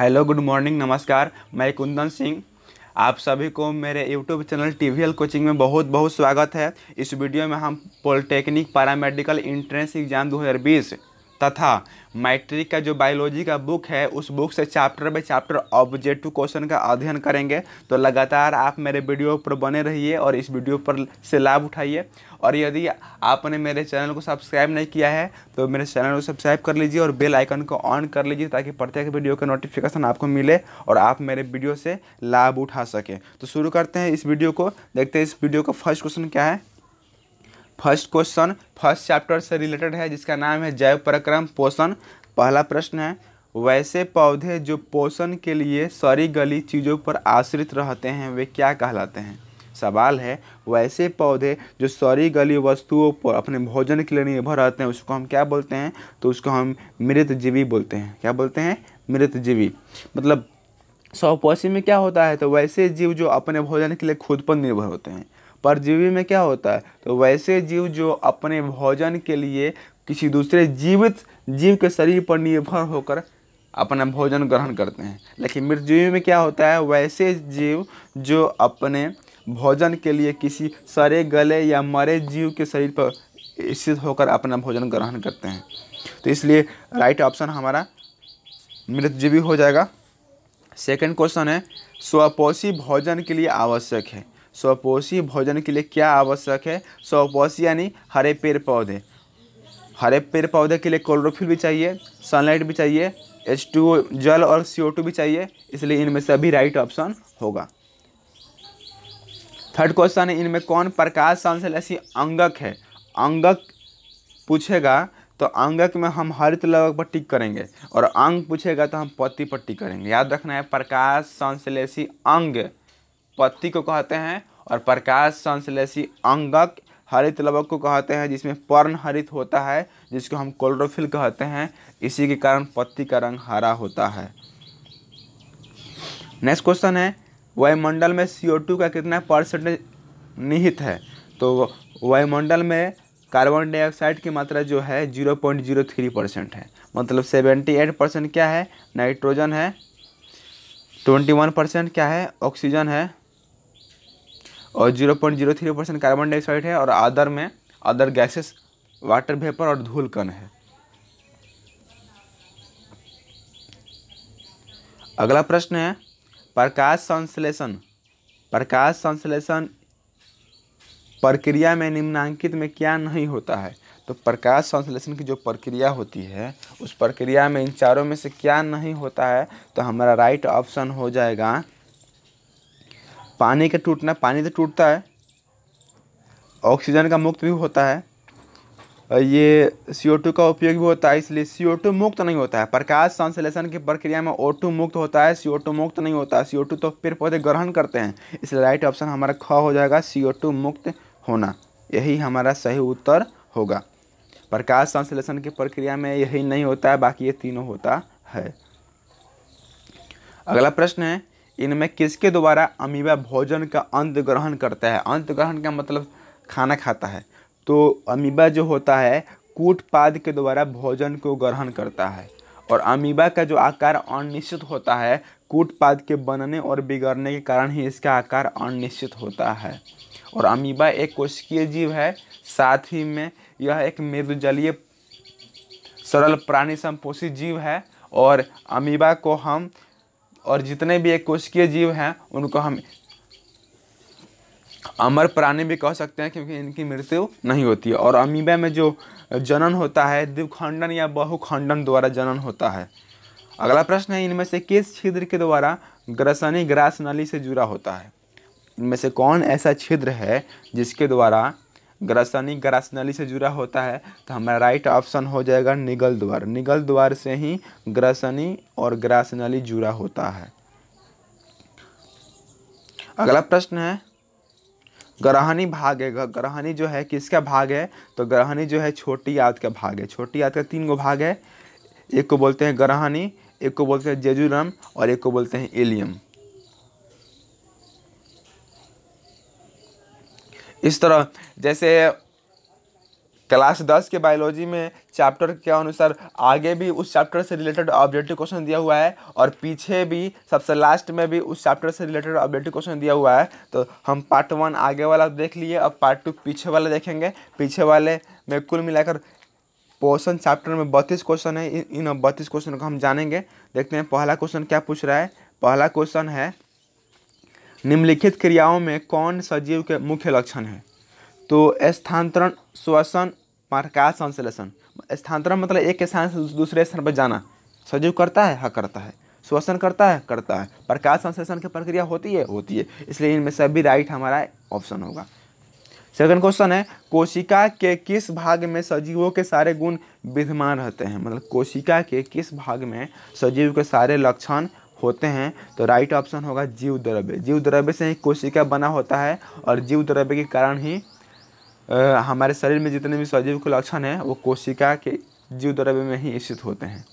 hello good morning नमस्कार मैं कुंदन सिंह आप सभी को मेरे YouTube channel T V L coaching में बहुत बहुत स्वागत है इस वीडियो में हम पॉलिटेक्निक पैरामेडिकल इंट्रेंस एग्ज़ाम 2020 तथा मैट्रिक का जो बायोलॉजी का बुक है उस बुक से chapter by chapter objective question का अध्ययन करेंगे तो लगातार आप मेरे वीडियो पर बने रहिए और इस वीडियो पर से लाभ उठाइए और यदि आपने मेरे चैनल को सब्सक्राइब नहीं किया है तो मेरे चैनल को सब्सक्राइब कर लीजिए और बेल आइकन को ऑन कर लीजिए ताकि प्रत्येक वीडियो का नोटिफिकेशन आपको मिले और आप मेरे वीडियो से लाभ उठा सकें तो शुरू करते हैं इस वीडियो को देखते हैं इस वीडियो का फर्स्ट क्वेश्चन क्या है फर्स्ट क्वेश्चन फर्स्ट चैप्टर से रिलेटेड है जिसका नाम है जैव पराक्रम पोषण पहला प्रश्न है वैसे पौधे जो पोषण के लिए सरी गली चीज़ों पर आश्रित रहते हैं वे क्या कहलाते हैं सवाल है वैसे पौधे जो सरी गली वस्तुओं पर अपने भोजन के लिए निर्भर रहते हैं उसको हम क्या बोलते हैं तो उसको हम मृतजीवी बोलते हैं क्या बोलते हैं मृतजीवी मतलब सौपोषी में क्या होता है तो वैसे जीव जो अपने भोजन के लिए खुद पर निर्भर होते हैं परजीवी में क्या होता है तो वैसे जीव जो अपने भोजन के लिए किसी दूसरे जीवित जीव के शरीर पर निर्भर होकर अपना भोजन ग्रहण करते हैं लेकिन मृतजीवी में क्या होता है वैसे जीव जो अपने भोजन के लिए किसी सरे गले या मरे जीव के शरीर पर स्थित होकर अपना भोजन ग्रहण करते हैं तो इसलिए राइट ऑप्शन हमारा मृतजीवी हो जाएगा सेकंड क्वेश्चन है स्वपोषी भोजन के लिए आवश्यक है स्वपोषी भोजन के लिए क्या आवश्यक है स्वपोषी यानी हरे पेड़ पौधे हरे पेड़ पौधे के लिए क्लोरोफिल भी चाहिए सनलाइट भी चाहिए एच टू जल और सी ओ टू भी चाहिए इसलिए इनमें सभी राइट ऑप्शन होगा थर्ड क्वेश्चन है इनमें कौन प्रकाश संश्लेषी अंगक है अंगक पूछेगा तो अंगक में हम हरित लवक पर टिक करेंगे और अंग पूछेगा तो हम पति पर टिक करेंगे याद रखना है प्रकाश संश्लेषी अंग पत्ती को कहते हैं और प्रकाश संश्लेषी अंगक हरित लवक को कहते हैं जिसमें पर्ण हरित होता है जिसको हम क्लोरोफिल कहते हैं इसी के कारण पत्ती का रंग हरा होता है नेक्स्ट क्वेश्चन है वायुमंडल में सी का कितना परसेंटेज निहित है तो वायुमंडल में कार्बन डाइऑक्साइड की मात्रा जो है zero point zero three percent है मतलब सेवेंटी एट परसेंट क्या है नाइट्रोजन है ट्वेंटी वन परसेंट क्या है ऑक्सीजन है और zero point zero three percent carbon dioxide है और अदर में अदर गैसेस वाटर वेपर और धूल कण है अगला प्रश्न है प्रकाश संश्लेषण प्रकाश संश्लेषण प्रक्रिया में निम्नांकित में क्या नहीं होता है तो प्रकाश संश्लेषण की जो प्रक्रिया होती है उस प्रक्रिया में इन चारों में से क्या नहीं होता है तो हमारा राइट ऑप्शन हो जाएगा पानी का टूटना पानी तो टूटता है ऑक्सीजन का मुक्त भी होता है और ये सी का उपयोग भी होता है इसलिए सी मुक्त नहीं होता है प्रकाश संश्लेषण की प्रक्रिया में ओ मुक्त होता है सी मुक्त नहीं होता है सी तो पेड़ पौधे ग्रहण करते हैं इसलिए राइट ऑप्शन हमारा ख हो जाएगा सी मुक्त होना यही हमारा सही उत्तर होगा प्रकाश संश्लेषण की प्रक्रिया में यही नहीं होता है बाकी ये तीनों होता है अगला प्रश्न है इनमें किसके द्वारा अमीबा भोजन का अंत ग्रहण करता है अंत ग्रहण का मतलब खाना खाता है तो अमीबा जो होता है कूटपाद के द्वारा भोजन को ग्रहण करता है और अमीबा का जो आकार अनिश्चित होता है कूटपाद के बनने और बिगड़ने के कारण ही इसका आकार अनिश्चित होता है और अमीबा एक कोशिकीय जीव है साथ ही में यह एक मृदुजलीय सरल प्राणी संपोषी जीव है और अमीबा को हम और जितने भी एक कोशिकीय जीव हैं उनको हम अमर प्राणी भी कह सकते हैं क्योंकि इनकी मृत्यु नहीं होती है और अमीबा में जो जनन होता है द्विखंडन या बहुखंडन द्वारा जनन होता है अगला प्रश्न है इनमें से किस छिद्र के द्वारा ग्रसनी ग्रास नली से जुड़ा होता है इनमें से कौन ऐसा छिद्र है जिसके द्वारा ग्रसनी ग्रासनली से जुड़ा होता है तो हमारा राइट ऑप्शन हो जाएगा निगल द्वार निगल द्वार से ही ग्रसनी और ग्रासनली जुड़ा होता है अगला प्रश्न है ग्रहणी भाग है ग्रहणी जो है किसका भाग है तो ग्रहणी जो है छोटी याद का भाग है छोटी याद का तीन गो भाग है एक को बोलते हैं ग्रहणी एक को बोलते हैं जेजुरम और एक को बोलते हैं एलियम इस तरह जैसे क्लास दस के बायोलॉजी में चैप्टर के अनुसार आगे भी उस चैप्टर से रिलेटेड ऑब्जेक्टिव क्वेश्चन दिया हुआ है और पीछे भी सबसे लास्ट में भी उस चैप्टर से रिलेटेड ऑब्जेक्टिव क्वेश्चन दिया हुआ है तो हम पार्ट वन आगे वाला देख लिए अब पार्ट टू पीछे वाला देखेंगे पीछे वाले में कुल मिलाकर पोर्सन चैप्टर में बत्तीस क्वेश्चन है इन बत्तीस क्वेश्चन को हम जानेंगे देखते हैं पहला क्वेश्चन क्या पूछ रहा है पहला क्वेश्चन है निम्नलिखित क्रियाओं में कौन सजीव के मुख्य लक्षण है तो स्थानांतरण श्वसन प्रकाश संश्लेषण स्थानांतरण मतलब एक स्थान से दूसरे स्थान पर जाना सजीव करता है हाँ करता है श्वसन करता है करता है प्रकाश संश्लेषण की प्रक्रिया होती है होती है इसलिए इनमें सभी राइट हमारा ऑप्शन होगा सेकंड क्वेश्चन है कोशिका के किस भाग में सजीवों के सारे गुण विद्यमान रहते हैं मतलब कोशिका के किस भाग में सजीव के सारे लक्षण होते हैं तो राइट ऑप्शन होगा जीव द्रव्य जीव द्रव्य से ही कोशिका बना होता है और जीव द्रव्य के कारण ही आ, हमारे शरीर में जितने भी सजीव के लक्षण हैं वो कोशिका के जीव द्रव्य में ही स्थित होते हैं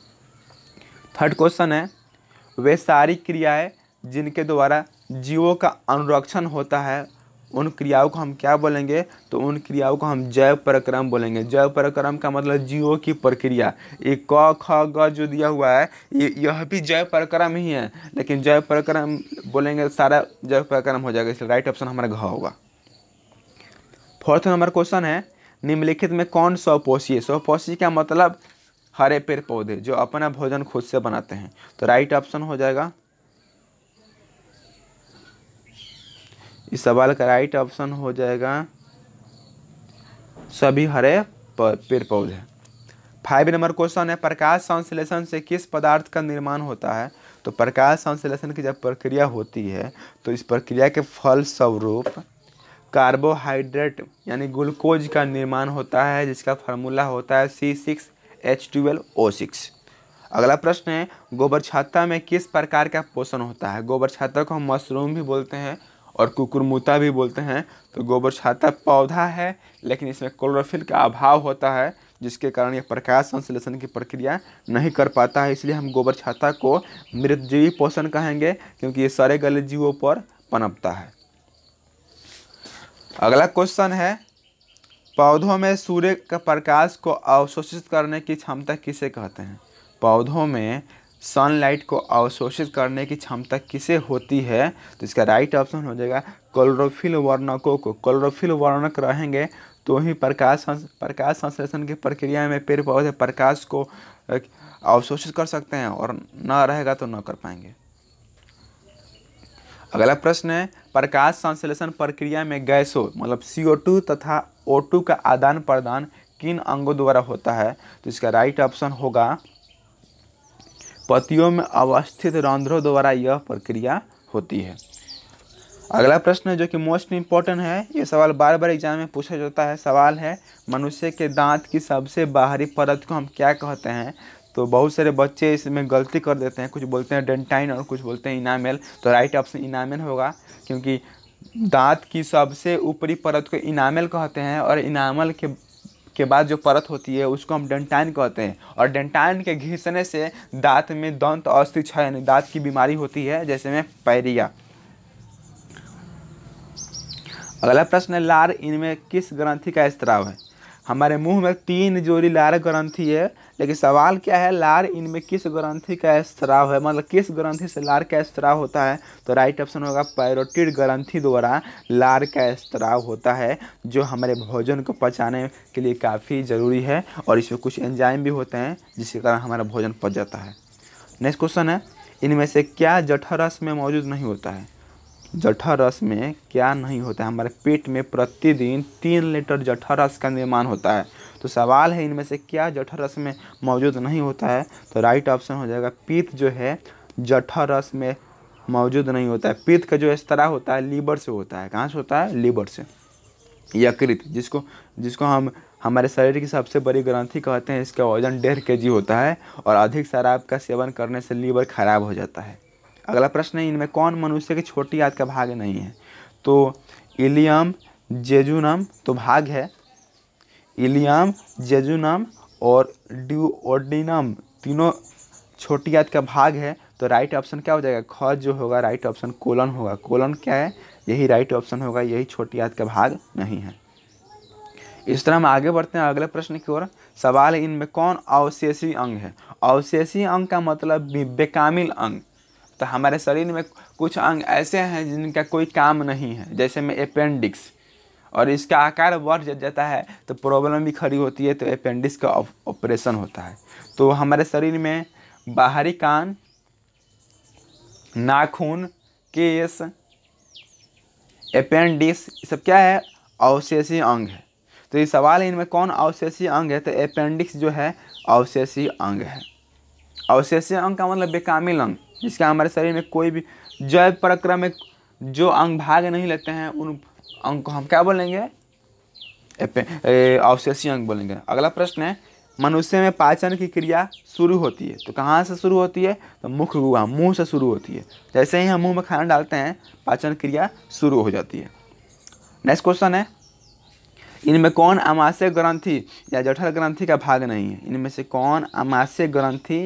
थर्ड क्वेश्चन है वे सारी क्रियाएँ जिनके द्वारा जीवों का अनुरक्षण होता है उन क्रियाओं को हम क्या बोलेंगे तो उन क्रियाओं को हम जैव प्रक्रम बोलेंगे जैव प्रक्रम का मतलब जीवों की प्रक्रिया ये क ख ग जो दिया हुआ है ये यह भी जैव प्रक्रम ही है लेकिन जैव प्रक्रम बोलेंगे सारा जैव प्रक्रम हो जाएगा इसलिए राइट ऑप्शन हमारा घ होगा फोर्थ नंबर क्वेश्चन है निम्नलिखित में कौन स्वपोषी है स्वपोषी का मतलब हरे पेड़ पौधे जो अपना भोजन खुद से बनाते हैं तो राइट ऑप्शन हो जाएगा इस सवाल का राइट ऑप्शन हो जाएगा सभी हरे पेड़ पौधे फाइव नंबर क्वेश्चन है प्रकाश संश्लेषण से किस पदार्थ का निर्माण होता है तो प्रकाश संश्लेषण की जब प्रक्रिया होती है तो इस प्रक्रिया के फल स्वरूप कार्बोहाइड्रेट यानी ग्लूकोज का निर्माण होता है जिसका फार्मूला होता है C six H twelve O six अगला प्रश्न है गोबर छाता में किस प्रकार का पोषण होता है गोबर छाता को हम मशरूम भी बोलते हैं और कुकुरमुता भी बोलते हैं तो गोबर छाता पौधा है लेकिन इसमें क्लोरोफिल का अभाव होता है जिसके कारण यह प्रकाश संश्लेषण की प्रक्रिया नहीं कर पाता है इसलिए हम गोबर छाता को मृतजीवी पोषण कहेंगे क्योंकि ये सारे गले जीवों पर पनपता है अगला क्वेश्चन है पौधों में सूर्य का प्रकाश को अवशोषित करने की क्षमता किसे कहते हैं पौधों में सनलाइट को अवशोषित करने की क्षमता किसे होती है तो इसका राइट ऑप्शन हो जाएगा क्लोरोफिल वर्णकों को क्लोरोफिल वर्णक रहेंगे तो ही प्रकाश प्रकाश संश्लेषण की प्रक्रिया में पेड़ पौधे प्रकाश को अवशोषित कर सकते हैं और न रहेगा तो न कर पाएंगे अगला प्रश्न है प्रकाश संश्लेषण प्रक्रिया में गैसों मतलब CO2 तथा O2 का आदान प्रदान किन अंगों द्वारा होता है तो इसका राइट ऑप्शन होगा पतियों में अवस्थित रंध्रों द्वारा यह प्रक्रिया होती है अगला प्रश्न जो कि मोस्ट इम्पॉर्टेंट है ये सवाल बार बार एग्जाम में पूछा जाता है सवाल है मनुष्य के दांत की सबसे बाहरी परत को हम क्या कहते हैं तो बहुत सारे बच्चे इसमें गलती कर देते हैं कुछ बोलते हैं डेंटाइन और कुछ बोलते हैं इनामेल तो राइट ऑप्शन इनामेल होगा क्योंकि दांत की सबसे ऊपरी परत को इनामेल कहते हैं और इनामल के के बाद जो परत होती है उसको हम डेंटाइन कहते हैं और डेंटाइन के घिसने से दांत में दंत अस्थि क्षय यानी दांत की बीमारी होती है जैसे में पैरिया अगला प्रश्न है लार इनमें किस ग्रंथि का स्त्राव है हमारे मुंह में तीन जोड़ी लार ग्रंथि है लेकिन सवाल क्या है लार इनमें किस ग्रंथि का स्त्राव है मतलब किस ग्रंथि से लार का स्त्राव होता है तो राइट ऑप्शन होगा पैरोटिड ग्रंथि द्वारा लार का स्त्राव होता है जो हमारे भोजन को पचाने के लिए काफ़ी ज़रूरी है और इसमें कुछ एंजाइम भी होते हैं जिसके कारण हमारा भोजन पच जाता है नेक्स्ट क्वेश्चन है इनमें से क्या जठर रस में मौजूद नहीं होता है जठर रस में क्या नहीं होता है हमारे पेट में प्रतिदिन तीन लीटर जठर रस का निर्माण होता है तो सवाल है इनमें से क्या जठर रस में मौजूद नहीं होता है तो राइट ऑप्शन हो जाएगा पीत जो है जठर रस में मौजूद नहीं होता है पीत का जो स्तरा होता है लीवर से होता है कहाँ से होता है लीवर से यकृत जिसको जिसको हम हमारे शरीर की सबसे बड़ी ग्रंथि कहते हैं इसका वजन डेढ़ के जी होता है और अधिक शराब का सेवन करने से लीवर खराब हो जाता है अगला प्रश्न है इनमें कौन मनुष्य की छोटी याद का भाग नहीं है तो इलियम जेजुनम तो भाग है इलियम जेजुनम और ड्यूओडिनम तीनों छोटी याद का भाग है तो राइट ऑप्शन क्या हो जाएगा ख जो होगा राइट ऑप्शन कोलन होगा कोलन क्या है यही राइट ऑप्शन होगा यही छोटी याद का भाग नहीं है इस तरह हम आगे बढ़ते हैं अगले प्रश्न की ओर सवाल है इनमें कौन अवशेषी अंग है अवशेषी अंग का मतलब बेकामिल अंग तो हमारे शरीर में कुछ अंग ऐसे हैं जिनका कोई काम नहीं है जैसे में अपेंडिक्स और इसका आकार बढ़ जाता है तो प्रॉब्लम भी खड़ी होती है तो अपेंडिक्स का ऑपरेशन होता है तो हमारे शरीर में बाहरी कान नाखून केस अपेंडिक्स सब क्या है अवशेषी अंग है तो ये सवाल है इनमें कौन अवशेषी अंग है तो अपेंडिक्स जो है अवशेषी अंग है अवशेषी अंग का मतलब बेकामिल अंग जिसका हमारे शरीर में कोई भी जैव प्रक्रम में जो अंग भाग नहीं लेते हैं उन अंग को हम क्या बोलेंगे अवशेषी अंग बोलेंगे अगला प्रश्न है मनुष्य में पाचन की क्रिया शुरू होती है तो कहाँ से शुरू होती है तो मुख गुआ मुँह से शुरू होती है जैसे ही हम मुँह में खाना डालते हैं पाचन क्रिया शुरू हो जाती है नेक्स्ट क्वेश्चन है इनमें कौन अमाशय ग्रंथि या जठर ग्रंथि का भाग नहीं है इनमें से कौन अमाशय ग्रंथि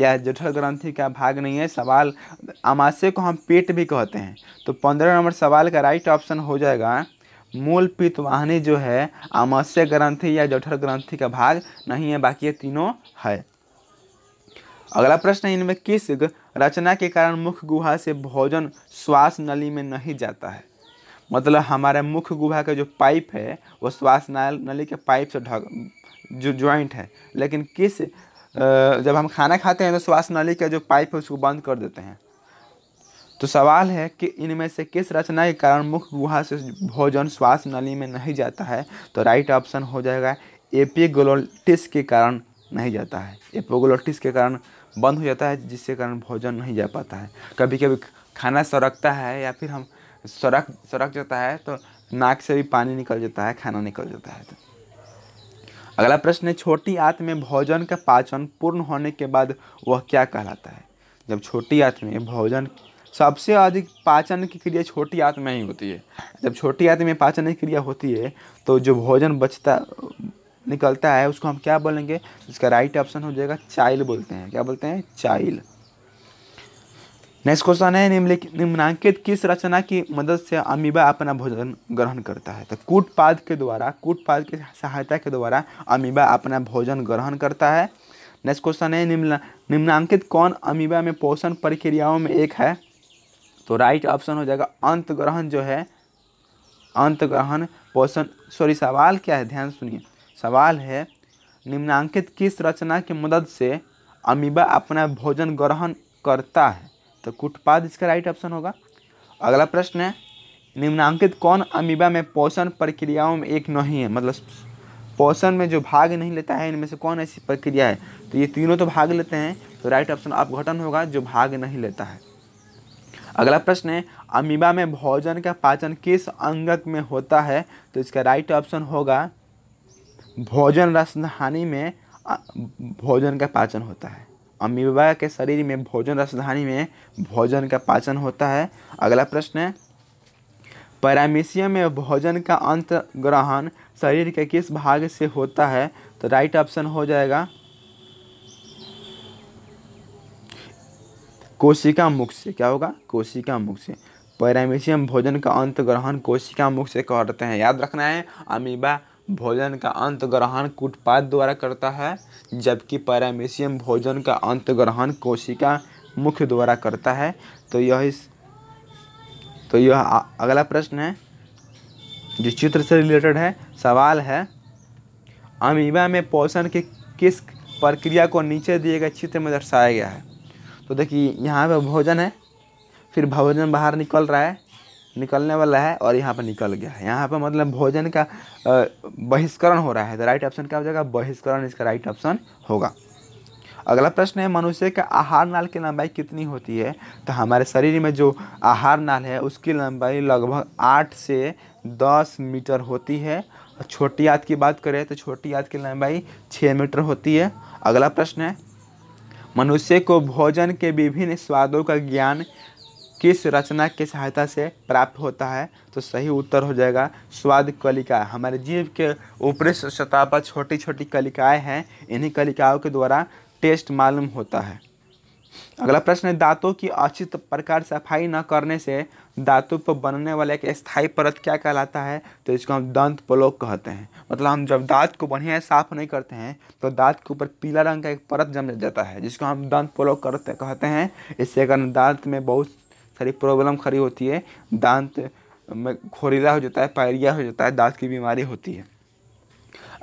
या जठर ग्रंथि का भाग नहीं है सवाल अमाशय को हम पेट भी कहते हैं तो पंद्रह नंबर सवाल का राइट ऑप्शन हो जाएगा मूल पित्तवाहिनी जो है अमाशय ग्रंथि या जठर ग्रंथि का भाग नहीं है बाकी ये तीनों है अगला प्रश्न इनमें किस रचना के कारण मुख गुहा से भोजन श्वास नली में नहीं जाता है मतलब हमारे मुख गुहा का जो पाइप है वो श्वास नली के पाइप से ढक जो ज्वाइंट है लेकिन किस जब हम खाना खाते हैं तो श्वास नली का जो पाइप है उसको बंद कर देते हैं तो सवाल है कि इनमें से किस रचना के कारण मुख्य गुहा से भोजन श्वास नली में नहीं जाता है तो राइट ऑप्शन हो जाएगा एपिगोलोटिस के कारण नहीं जाता है एपोगोलोटिस के कारण बंद हो जाता है जिसके कारण भोजन नहीं जा पाता है कभी कभी खाना सड़कता है या फिर हम सड़क सड़क जाता है तो नाक से भी पानी निकल जाता है खाना निकल जाता है तो अगला प्रश्न है छोटी आंत में भोजन का पाचन पूर्ण होने के बाद वह क्या कहलाता है जब छोटी आंत में भोजन सबसे अधिक पाचन की क्रिया छोटी आंत में ही होती है जब छोटी आंत में पाचन की क्रिया होती है तो जो भोजन बचता निकलता है उसको हम क्या बोलेंगे इसका राइट ऑप्शन हो जाएगा चाइल बोलते हैं क्या बोलते हैं चाइल नेक्स्ट क्वेश्चन है निम्नलिखित निम्नांकित किस रचना की मदद से अमीबा अपना भोजन ग्रहण करता है तो कूटपाद के द्वारा कूटपाद की सहायता के द्वारा अमीबा अपना भोजन ग्रहण करता है नेक्स्ट क्वेश्चन है निम्न निम्नांकित कौन अमीबा में पोषण प्रक्रियाओं में एक है तो राइट ऑप्शन हो जाएगा अंत ग्रहण जो है अंतग्रहण पोषण सॉरी सवाल क्या है ध्यान सुनिए सवाल है निम्नांकित किस रचना की मदद से अमीबा अपना भोजन ग्रहण करता है तो कुटपाद इसका राइट ऑप्शन होगा अगला प्रश्न है निम्नांकित कौन अमीबा में पोषण प्रक्रियाओं में एक नहीं है मतलब पोषण में जो भाग नहीं लेता है इनमें से कौन ऐसी प्रक्रिया है तो ये तीनों तो भाग लेते हैं तो राइट ऑप्शन अपघटन होगा जो भाग नहीं लेता है अगला प्रश्न है अमीबा में भोजन का पाचन किस अंगक में होता है तो इसका राइट ऑप्शन होगा भोजन रसधानी में भोजन का पाचन होता है अमीबा के शरीर में भोजन रसधानी में भोजन का पाचन होता है अगला प्रश्न है पैरामिशिया में भोजन का अंत ग्रहण शरीर के किस भाग से होता है तो राइट ऑप्शन हो जाएगा कोशिका मुख से क्या होगा कोशिका मुख से पैरामिशियम भोजन का अंत ग्रहण कोशिका मुख से करते हैं याद रखना है अमीबा भोजन का अंत ग्रहण कुटपात द्वारा करता है जबकि पैरामीशियम भोजन का अंत ग्रहण कोशिका मुख्य द्वारा करता है तो यह इस तो यह अगला प्रश्न है जो चित्र से रिलेटेड है सवाल है अमीबा में पोषण के किस प्रक्रिया को नीचे दिए गए चित्र में दर्शाया गया है तो देखिए यहाँ पर भोजन है फिर भोजन बाहर निकल रहा है निकलने वाला है और यहाँ पर निकल गया है यहाँ पर मतलब भोजन का बहिष्करण हो रहा है तो राइट ऑप्शन क्या हो जाएगा बहिष्करण इसका राइट ऑप्शन होगा अगला प्रश्न है मनुष्य का आहार नाल की लंबाई कितनी होती है तो हमारे शरीर में जो आहार नाल है उसकी लंबाई लगभग आठ से दस मीटर होती है छोटी याद की बात करें तो छोटी याद की लंबाई छः मीटर होती है अगला प्रश्न है मनुष्य को भोजन के विभिन्न स्वादों का ज्ञान किस रचना की सहायता से प्राप्त होता है तो सही उत्तर हो जाएगा स्वाद कलिका हमारे जीव के ऊपरी सतह पर छोटी छोटी कलिकाएँ हैं इन्हीं कलिकाओं के द्वारा टेस्ट मालूम होता है अगला प्रश्न है दांतों की अच्छी प्रकार सफाई न करने से दांतों पर बनने वाला एक स्थायी परत क्या कहलाता है तो इसको हम दंत पलोक कहते हैं मतलब हम जब दांत को बढ़िया साफ नहीं करते हैं तो दांत के ऊपर पीला रंग का एक परत जम जाता है जिसको हम दंत पलोक करते कहते हैं इससे अगर दांत में बहुत सारी प्रॉब्लम खड़ी होती है दांत में खोरीला हो जाता है पायरिया हो जाता है दांत की बीमारी होती है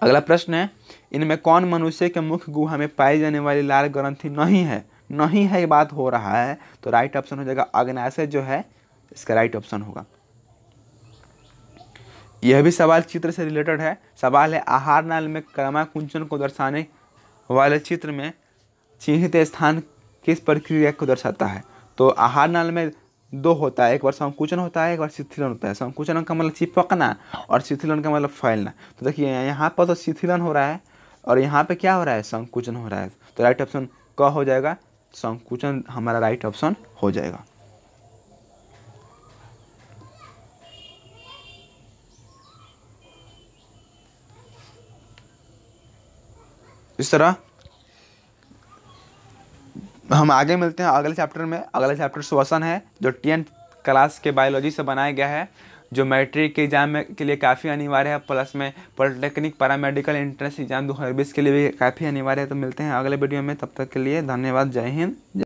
अगला प्रश्न है इनमें कौन मनुष्य के मुख्य गुहा में पाई जाने वाली लाल ग्रंथि नहीं है नहीं है ये बात हो रहा है तो राइट ऑप्शन हो जाएगा अग्नाशय जो है इसका राइट ऑप्शन होगा यह भी सवाल चित्र से रिलेटेड है सवाल है आहार नाल में क्रमा कुंचन को दर्शाने वाले चित्र में चिन्हित स्थान किस प्रक्रिया को दर्शाता है तो आहार नाल में दो होता है एक बार संकुचन होता है एक बार शिथिलन होता है संकुचन का मतलब चिपकना और शिथिलन का मतलब फैलना तो देखिए यहाँ पर तो शिथिलन हो रहा है और यहाँ पे क्या हो रहा है संकुचन हो रहा है तो राइट ऑप्शन क हो जाएगा संकुचन हमारा राइट ऑप्शन हो जाएगा इस तरह हम आगे मिलते हैं अगले चैप्टर में अगला चैप्टर श्वसन है जो टेंथ क्लास के बायोलॉजी से बनाया गया है जो मैट्रिक के एग्जाम में के लिए काफ़ी अनिवार्य है प्लस में पॉलिटेक्निक पैरामेडिकल एंट्रेंस एग्जाम दो के लिए भी काफ़ी अनिवार्य है तो मिलते हैं अगले वीडियो में तब तक के लिए धन्यवाद जय हिंद जय